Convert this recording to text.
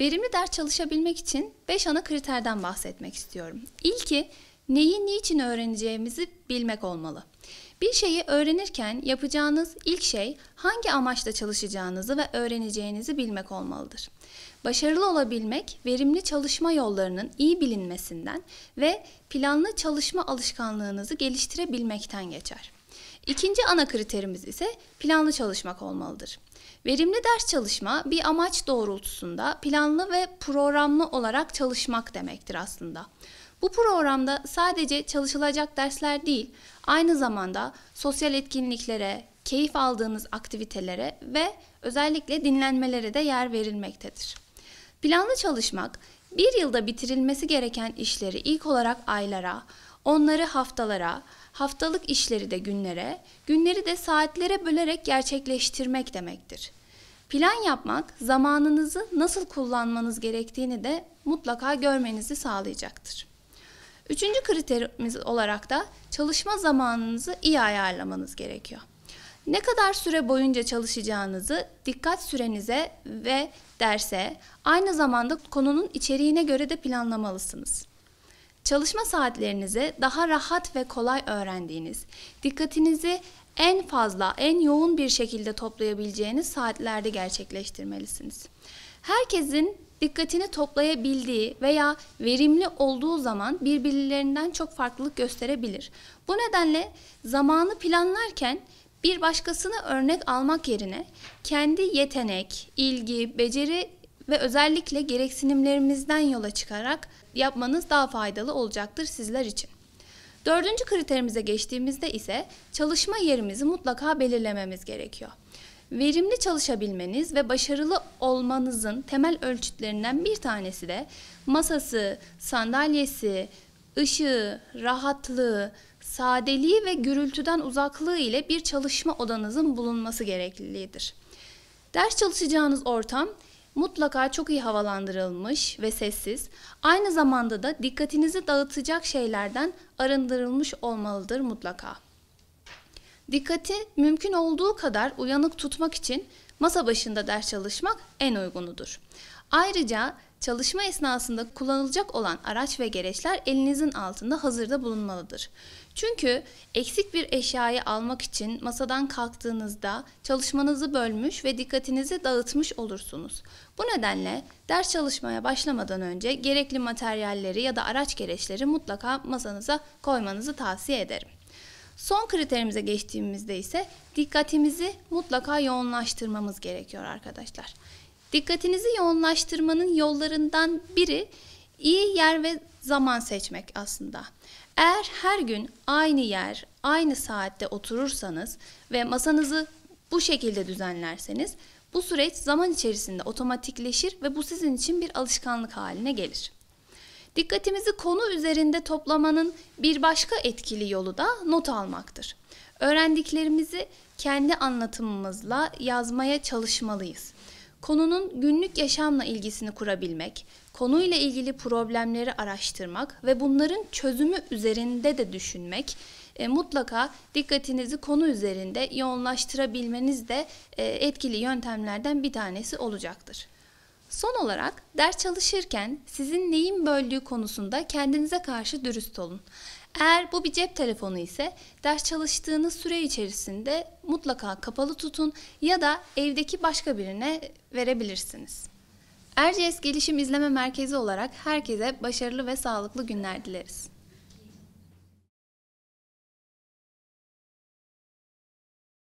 Verimli ders çalışabilmek için 5 ana kriterden bahsetmek istiyorum. İlki neyi niçin öğreneceğimizi bilmek olmalı. Bir şeyi öğrenirken yapacağınız ilk şey hangi amaçla çalışacağınızı ve öğreneceğinizi bilmek olmalıdır. Başarılı olabilmek verimli çalışma yollarının iyi bilinmesinden ve planlı çalışma alışkanlığınızı geliştirebilmekten geçer. İkinci ana kriterimiz ise planlı çalışmak olmalıdır. Verimli ders çalışma bir amaç doğrultusunda planlı ve programlı olarak çalışmak demektir aslında. Bu programda sadece çalışılacak dersler değil, aynı zamanda sosyal etkinliklere, keyif aldığınız aktivitelere ve özellikle dinlenmelere de yer verilmektedir. Planlı çalışmak, bir yılda bitirilmesi gereken işleri ilk olarak aylara, Onları haftalara, haftalık işleri de günlere, günleri de saatlere bölerek gerçekleştirmek demektir. Plan yapmak zamanınızı nasıl kullanmanız gerektiğini de mutlaka görmenizi sağlayacaktır. Üçüncü kriterimiz olarak da çalışma zamanınızı iyi ayarlamanız gerekiyor. Ne kadar süre boyunca çalışacağınızı dikkat sürenize ve derse aynı zamanda konunun içeriğine göre de planlamalısınız. Çalışma saatlerinizi daha rahat ve kolay öğrendiğiniz, dikkatinizi en fazla, en yoğun bir şekilde toplayabileceğiniz saatlerde gerçekleştirmelisiniz. Herkesin dikkatini toplayabildiği veya verimli olduğu zaman birbirlerinden çok farklılık gösterebilir. Bu nedenle zamanı planlarken bir başkasını örnek almak yerine kendi yetenek, ilgi, beceri ve özellikle gereksinimlerimizden yola çıkarak yapmanız daha faydalı olacaktır sizler için. Dördüncü kriterimize geçtiğimizde ise çalışma yerimizi mutlaka belirlememiz gerekiyor. Verimli çalışabilmeniz ve başarılı olmanızın temel ölçütlerinden bir tanesi de masası, sandalyesi, ışığı, rahatlığı, sadeliği ve gürültüden uzaklığı ile bir çalışma odanızın bulunması gerekliliğidir. Ders çalışacağınız ortam mutlaka çok iyi havalandırılmış ve sessiz, aynı zamanda da dikkatinizi dağıtacak şeylerden arındırılmış olmalıdır mutlaka. Dikkati mümkün olduğu kadar uyanık tutmak için masa başında ders çalışmak en uygunudur. Ayrıca Çalışma esnasında kullanılacak olan araç ve gereçler elinizin altında hazırda bulunmalıdır. Çünkü eksik bir eşyayı almak için masadan kalktığınızda çalışmanızı bölmüş ve dikkatinizi dağıtmış olursunuz. Bu nedenle ders çalışmaya başlamadan önce gerekli materyalleri ya da araç gereçleri mutlaka masanıza koymanızı tavsiye ederim. Son kriterimize geçtiğimizde ise dikkatimizi mutlaka yoğunlaştırmamız gerekiyor arkadaşlar. Dikkatinizi yoğunlaştırmanın yollarından biri iyi yer ve zaman seçmek aslında. Eğer her gün aynı yer, aynı saatte oturursanız ve masanızı bu şekilde düzenlerseniz bu süreç zaman içerisinde otomatikleşir ve bu sizin için bir alışkanlık haline gelir. Dikkatimizi konu üzerinde toplamanın bir başka etkili yolu da not almaktır. Öğrendiklerimizi kendi anlatımımızla yazmaya çalışmalıyız konunun günlük yaşamla ilgisini kurabilmek, konuyla ilgili problemleri araştırmak ve bunların çözümü üzerinde de düşünmek e, mutlaka dikkatinizi konu üzerinde yoğunlaştırabilmeniz de e, etkili yöntemlerden bir tanesi olacaktır. Son olarak ders çalışırken sizin neyin böldüğü konusunda kendinize karşı dürüst olun. Eğer bu bir cep telefonu ise ders çalıştığınız süre içerisinde mutlaka kapalı tutun ya da evdeki başka birine verebilirsiniz. Erciyes Gelişim İzleme Merkezi olarak herkese başarılı ve sağlıklı günler dileriz.